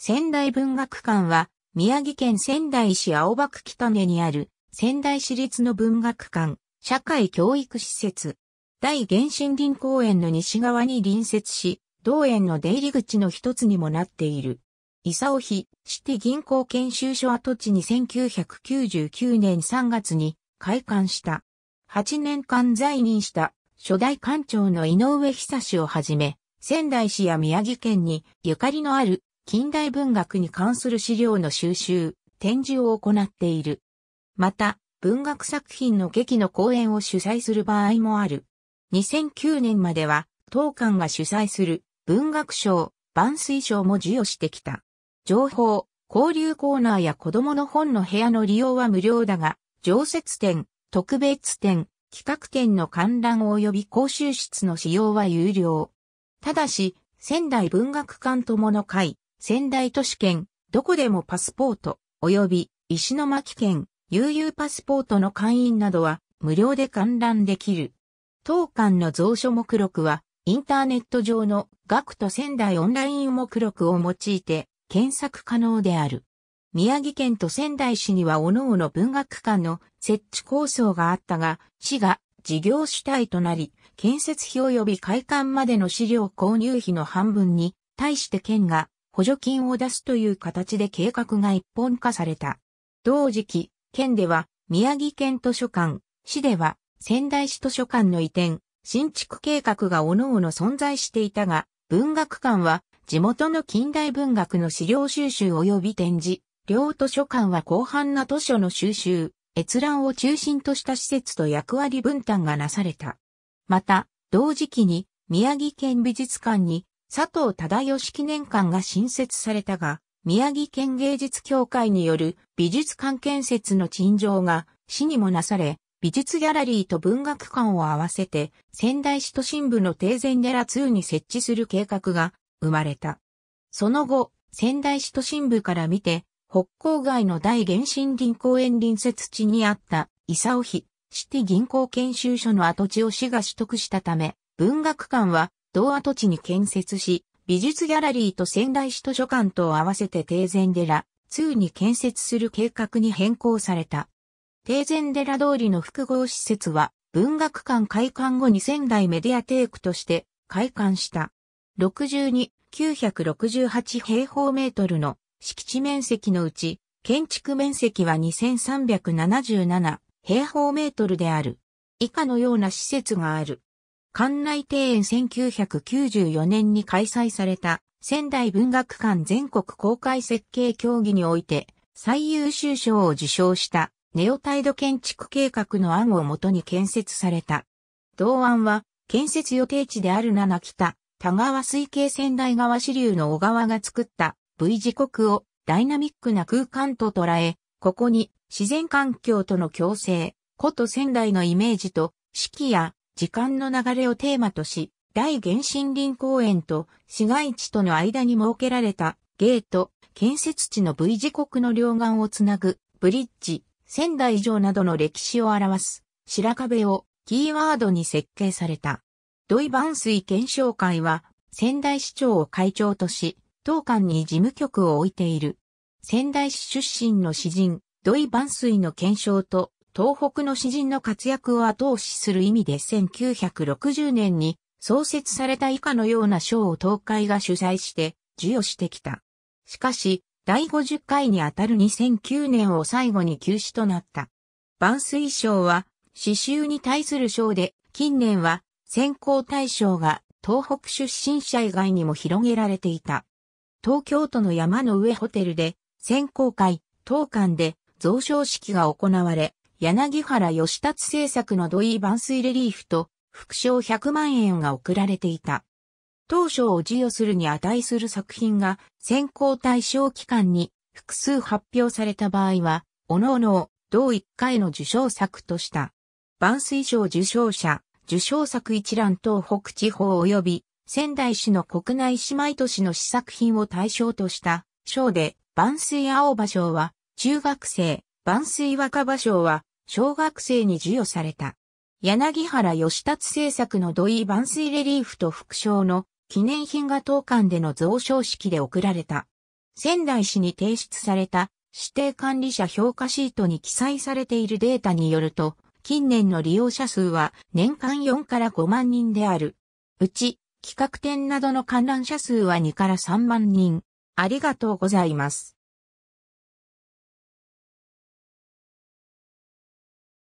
仙台文学館は、宮城県仙台市青葉区北根にある、仙台市立の文学館、社会教育施設。大原森林公園の西側に隣接し、同園の出入り口の一つにもなっている。伊佐尾市ティ銀行研修所跡地に1999年3月に開館した。8年間在任した初代館長の井上久志をはじめ、仙台市や宮城県にゆかりのある近代文学に関する資料の収集、展示を行っている。また、文学作品の劇の公演を主催する場合もある。2009年までは、当館が主催する文学賞、万水賞も授与してきた。情報、交流コーナーや子供の本の部屋の利用は無料だが、常設展、特別展、企画展の観覧及び講習室の使用は有料。ただし、仙台文学館友の会、仙台都市圏、どこでもパスポート、及び石巻県、悠々パスポートの会員などは無料で観覧できる。当館の蔵書目録は、インターネット上の学徒仙台オンライン目録を用いて検索可能である。宮城県と仙台市には各々文学館の設置構想があったが、市が事業主体となり、建設費及び開館までの資料購入費の半分に、対して県が補助金を出すという形で計画が一本化された。同時期、県では宮城県図書館、市では仙台市図書館の移転、新築計画が各々存在していたが、文学館は地元の近代文学の資料収集及び展示、両図書館は広範な図書の収集、閲覧を中心とした施設と役割分担がなされた。また、同時期に宮城県美術館に佐藤忠義記念館が新設されたが、宮城県芸術協会による美術館建設の陳情が市にもなされ、美術ギャラリーと文学館を合わせて仙台市都心部の定禅寺2に設置する計画が生まれた。その後、仙台市都心部から見て、北郊外の大原森林公園隣接地にあった、伊佐尾市、シティ銀行研修所の跡地を市が取得したため、文学館は同跡地に建設し、美術ギャラリーと仙台市図書館と合わせて定禅寺2に建設する計画に変更された。定禅寺通りの複合施設は文学館開館後に仙台メディアテークとして開館した。62,968平方メートルの敷地面積のうち、建築面積は2377平方メートルである。以下のような施設がある。館内庭園1994年に開催された仙台文学館全国公開設計協議において最優秀賞を受賞したネオタイド建築計画の案をもとに建設された。同案は建設予定地である七北田川水系仙台川支流の小川が作った V 字国をダイナミックな空間と捉え、ここに自然環境との共生、古都仙台のイメージと四季や時間の流れをテーマとし、大原森林公園と市街地との間に設けられたゲート、建設地の V 字国の両岸をつなぐブリッジ、仙台城などの歴史を表す白壁をキーワードに設計された。土井万水検証会は仙台市長を会長とし、当館に事務局を置いている。仙台市出身の詩人、土井万水の検証と東北の詩人の活躍を後押しする意味で1960年に創設された以下のような賞を東海が主催して授与してきた。しかし、第50回にあたる2009年を最後に休止となった。万水賞は、詩集に対する賞で、近年は選考対象が東北出身者以外にも広げられていた。東京都の山の上ホテルで、選考会、当館で贈賞式が行われ、柳原義達製作の土井万水レリーフと、副賞100万円が贈られていた。当初を授与するに値する作品が選考対象期間に複数発表された場合は、各々を同一回の受賞作とした。万水賞受賞者、受賞作一覧東北地方及び仙台市の国内姉妹都市の試作品を対象とした賞で、万水青葉賞は中学生、万水若葉賞は小学生に授与された。柳原義達製作の土井万水レリーフと副賞の記念品が当館での贈賞式で贈られた。仙台市に提出された指定管理者評価シートに記載されているデータによると、近年の利用者数は年間4から5万人である。うち、企画展などの観覧者数は2から3万人。ありがとうございます。